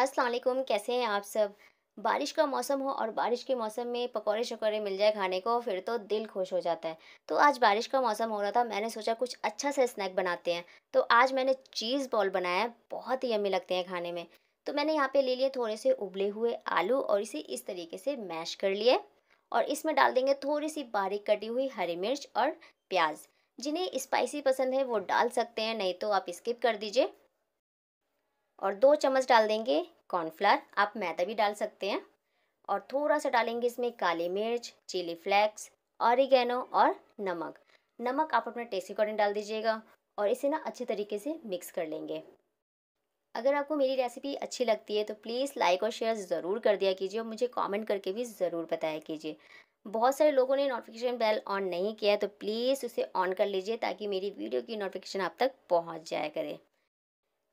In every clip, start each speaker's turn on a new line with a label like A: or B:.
A: असलम कैसे हैं आप सब बारिश का मौसम हो और बारिश के मौसम में पकौड़े शकौड़े मिल जाए खाने को फिर तो दिल खुश हो जाता है तो आज बारिश का मौसम हो रहा था मैंने सोचा कुछ अच्छा सा स्नैक बनाते हैं तो आज मैंने चीज़ बॉल बनाया है बहुत ही अमी लगते हैं खाने में तो मैंने यहाँ पे ले लिए थोड़े से उबले हुए आलू और इसे इस तरीके से मैश कर लिए और इसमें डाल देंगे थोड़ी सी बारीक कटी हुई हरी मिर्च और प्याज जिन्हें स्पाइसी पसंद है वो डाल सकते हैं नहीं तो आप स्किप कर दीजिए और दो चम्मच डाल देंगे कॉर्नफ्लावर आप मैदा भी डाल सकते हैं और थोड़ा सा डालेंगे इसमें काली मिर्च चिली फ्लेक्स ऑरिगेनो और नमक नमक आप अपने टेस्ट अकॉर्डिंग डाल दीजिएगा और इसे ना अच्छे तरीके से मिक्स कर लेंगे अगर आपको मेरी रेसिपी अच्छी लगती है तो प्लीज़ लाइक और शेयर ज़रूर कर दिया कीजिए और मुझे कमेंट करके भी ज़रूर बताया कीजिए बहुत सारे लोगों ने नोटिफिकेशन बेल ऑन नहीं किया है तो प्लीज़ उसे ऑन कर लीजिए ताकि मेरी वीडियो की नोटिफिकेशन आप तक पहुँच जाया करे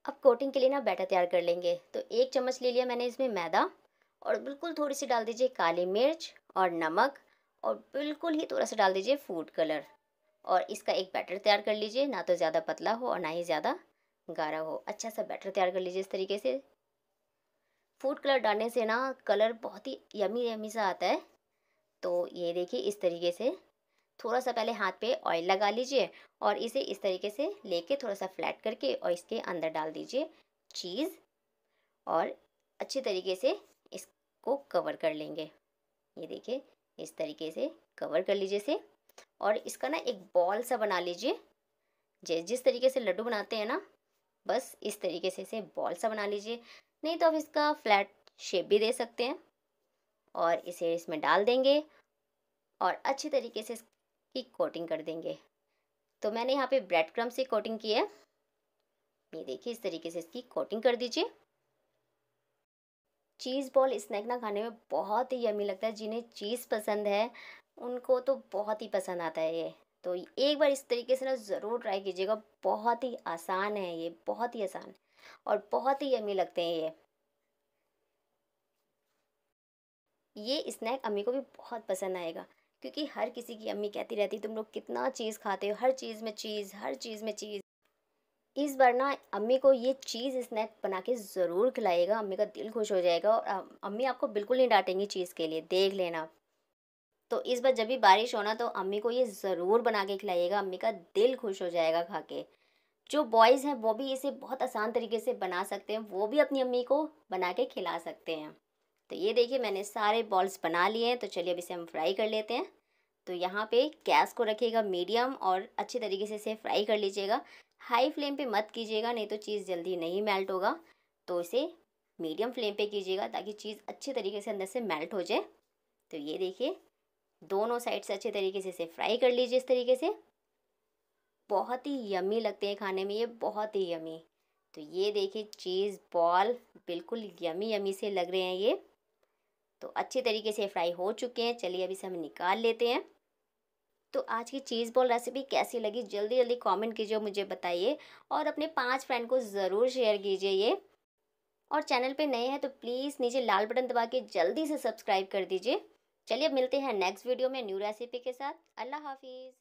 A: अब कोटिंग के लिए ना बैटर तैयार कर लेंगे तो एक चम्मच ले लिया मैंने इसमें मैदा और बिल्कुल थोड़ी सी डाल दीजिए काली मिर्च और नमक और बिल्कुल ही थोड़ा सा डाल दीजिए फूड कलर और इसका एक बैटर तैयार कर लीजिए ना तो ज़्यादा पतला हो और ना ही ज़्यादा गाढ़ा हो अच्छा सा बैटर तैयार कर लीजिए इस तरीके से फूड कलर डालने से ना कलर बहुत ही यमी यमी सा आता है तो ये देखिए इस तरीके से थोड़ा सा पहले हाथ पे ऑयल लगा लीजिए और इसे इस तरीके से लेके थोड़ा सा फ्लैट करके और इसके अंदर डाल दीजिए चीज़ और अच्छे तरीके से इसको कवर कर लेंगे ये देखिए इस तरीके से कवर कर लीजिए इसे और इसका ना एक बॉल सा बना लीजिए जिस जिस तरीके से लड्डू बनाते हैं ना बस इस तरीके से इसे बॉल सा बना लीजिए नहीं तो आप इसका फ्लैट शेप भी दे सकते हैं और इसे इसमें डाल देंगे और अच्छी तरीके से की कोटिंग कर देंगे तो मैंने यहाँ पे ब्रेड क्रम से कोटिंग की है ये देखिए इस तरीके से इसकी कोटिंग कर दीजिए चीज़ बॉल स्नैक ना खाने में बहुत ही यमी लगता है जिन्हें चीज़ पसंद है उनको तो बहुत ही पसंद आता है ये तो एक बार इस तरीके से ना ज़रूर ट्राई कीजिएगा बहुत ही आसान है ये बहुत ही आसान और बहुत ही यमी लगते हैं ये ये स्नैक अम्मी को भी बहुत पसंद आएगा क्योंकि हर किसी की अम्मी कहती रहती तुम लोग कितना चीज़ खाते हो हर चीज़ में चीज़ हर चीज़ में चीज़ इस बार ना अम्मी को ये चीज़ स्नैक बना के ज़रूर खिलाइएगा अम्मी का दिल खुश हो जाएगा और अम्मी आपको बिल्कुल नहीं डांटेंगी चीज़ के लिए देख लेना तो इस बार जब भी बारिश होना तो अम्मी को ये ज़रूर बना के खिलाइएगा अम्मी का दिल खुश हो जाएगा खा के जो बॉयज़ हैं वो भी इसे बहुत आसान तरीके से बना सकते हैं वो भी अपनी अम्मी को बना के खिला सकते हैं तो ये देखिए मैंने सारे बॉल्स बना लिए हैं तो चलिए अब इसे हम फ्राई कर लेते हैं तो यहाँ पे गैस को रखिएगा मीडियम और अच्छे तरीके से इसे फ्राई कर लीजिएगा हाई फ्लेम पे मत कीजिएगा नहीं तो चीज़ जल्दी नहीं मेल्ट होगा तो इसे मीडियम फ्लेम पे कीजिएगा ताकि चीज़ अच्छे तरीके से अंदर से मेल्ट हो जाए तो ये देखिए दोनों साइड से अच्छे तरीके से इसे फ्राई कर लीजिए इस तरीके से बहुत ही यमी लगते हैं खाने में ये बहुत ही यमी तो ये देखिए चीज़ बॉल बिल्कुल यमी यमी से लग रहे हैं ये तो अच्छे तरीके से फ्राई हो चुके हैं चलिए अभी से हम निकाल लेते हैं तो आज की चीज़ बॉल रेसिपी कैसी लगी जल्दी जल्दी कमेंट कीजिए और मुझे बताइए और अपने पांच फ्रेंड को ज़रूर शेयर कीजिए ये और चैनल पे नए हैं तो प्लीज़ नीचे लाल बटन दबा के जल्दी से सब्सक्राइब कर दीजिए चलिए मिलते हैं नेक्स्ट वीडियो में न्यू रेसिपी के साथ अल्लाह हाफिज़